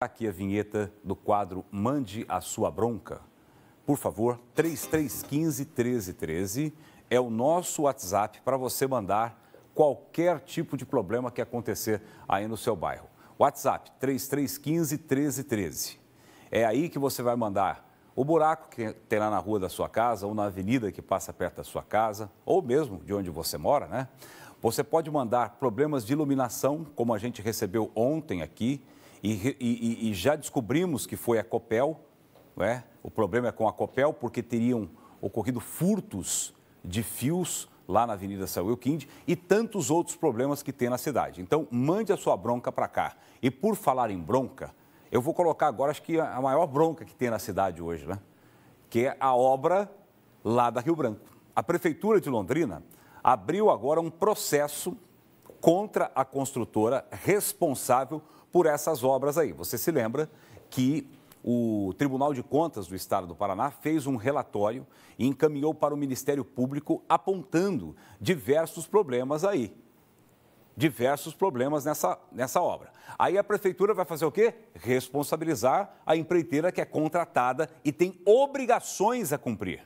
Aqui a vinheta do quadro Mande a Sua Bronca. Por favor, 3315 1313 é o nosso WhatsApp para você mandar qualquer tipo de problema que acontecer aí no seu bairro. WhatsApp 3315 1313. É aí que você vai mandar o buraco que tem lá na rua da sua casa ou na avenida que passa perto da sua casa, ou mesmo de onde você mora, né? Você pode mandar problemas de iluminação, como a gente recebeu ontem aqui e, e, e já descobrimos que foi a Copel, é? o problema é com a Copel, porque teriam ocorrido furtos de fios lá na Avenida São Quinde e tantos outros problemas que tem na cidade. Então, mande a sua bronca para cá. E por falar em bronca, eu vou colocar agora, acho que a maior bronca que tem na cidade hoje, né? Que é a obra lá da Rio Branco. A Prefeitura de Londrina abriu agora um processo contra a construtora responsável por essas obras aí. Você se lembra que o Tribunal de Contas do Estado do Paraná fez um relatório e encaminhou para o Ministério Público apontando diversos problemas aí. Diversos problemas nessa, nessa obra. Aí a prefeitura vai fazer o quê? Responsabilizar a empreiteira que é contratada e tem obrigações a cumprir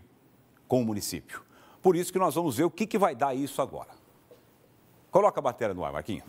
com o município. Por isso que nós vamos ver o que, que vai dar isso agora. Coloca a matéria no ar, Marquinhos.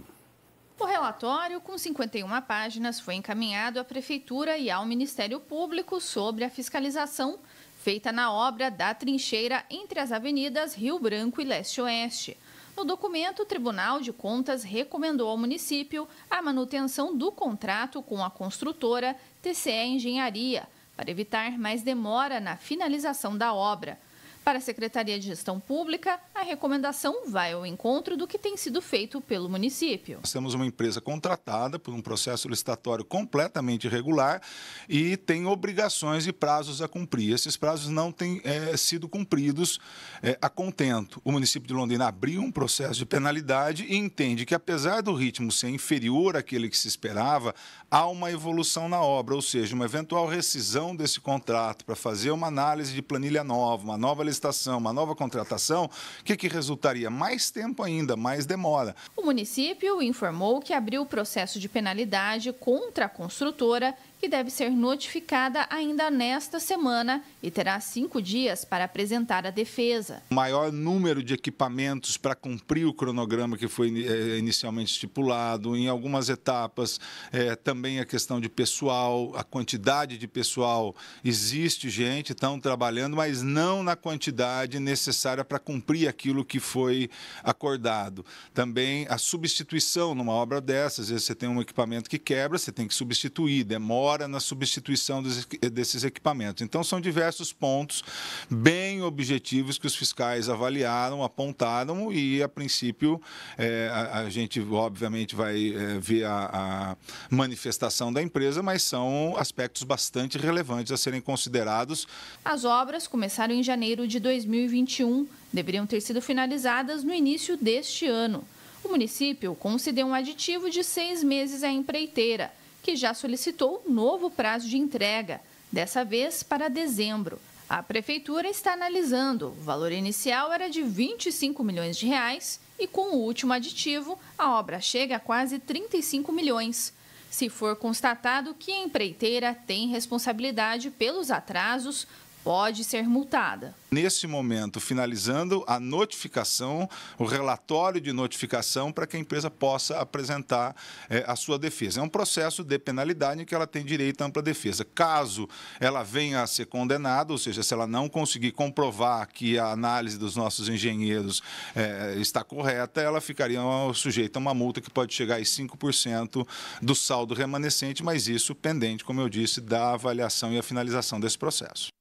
O relatório, com 51 páginas, foi encaminhado à Prefeitura e ao Ministério Público sobre a fiscalização feita na obra da trincheira entre as avenidas Rio Branco e Leste-Oeste. No documento, o Tribunal de Contas recomendou ao município a manutenção do contrato com a construtora TCE Engenharia, para evitar mais demora na finalização da obra. Para a Secretaria de Gestão Pública, a recomendação vai ao encontro do que tem sido feito pelo município. Nós temos uma empresa contratada por um processo licitatório completamente irregular e tem obrigações e prazos a cumprir. Esses prazos não têm é, sido cumpridos é, a contento. O município de Londrina abriu um processo de penalidade e entende que, apesar do ritmo ser inferior àquele que se esperava, há uma evolução na obra, ou seja, uma eventual rescisão desse contrato para fazer uma análise de planilha nova, uma nova licitação licitação, uma nova contratação, o que, que resultaria? Mais tempo ainda, mais demora. O município informou que abriu o processo de penalidade contra a construtora que deve ser notificada ainda nesta semana e terá cinco dias para apresentar a defesa. O maior número de equipamentos para cumprir o cronograma que foi eh, inicialmente estipulado, em algumas etapas é, também a questão de pessoal, a quantidade de pessoal. Existe gente, estão trabalhando, mas não na quantidade necessária para cumprir aquilo que foi acordado. Também a substituição numa obra dessas, às vezes você tem um equipamento que quebra, você tem que substituir, demora na substituição dos, desses equipamentos. Então, são diversos pontos bem objetivos que os fiscais avaliaram, apontaram e, a princípio, é, a, a, gente, obviamente, vai é, ver a, a manifestação da empresa, mas são aspectos bastante relevantes a serem considerados. As obras começaram em janeiro de 2021, deveriam ter sido finalizadas no início deste ano. O município concedeu um aditivo de seis meses à empreiteira que já solicitou um novo prazo de entrega, dessa vez para dezembro. A prefeitura está analisando. O valor inicial era de 25 milhões de reais e com o último aditivo, a obra chega a quase 35 milhões. Se for constatado que a empreiteira tem responsabilidade pelos atrasos, pode ser multada. Nesse momento, finalizando a notificação, o relatório de notificação para que a empresa possa apresentar eh, a sua defesa. É um processo de penalidade em que ela tem direito à ampla defesa. Caso ela venha a ser condenada, ou seja, se ela não conseguir comprovar que a análise dos nossos engenheiros eh, está correta, ela ficaria sujeita a uma multa que pode chegar a 5% do saldo remanescente, mas isso pendente, como eu disse, da avaliação e a finalização desse processo.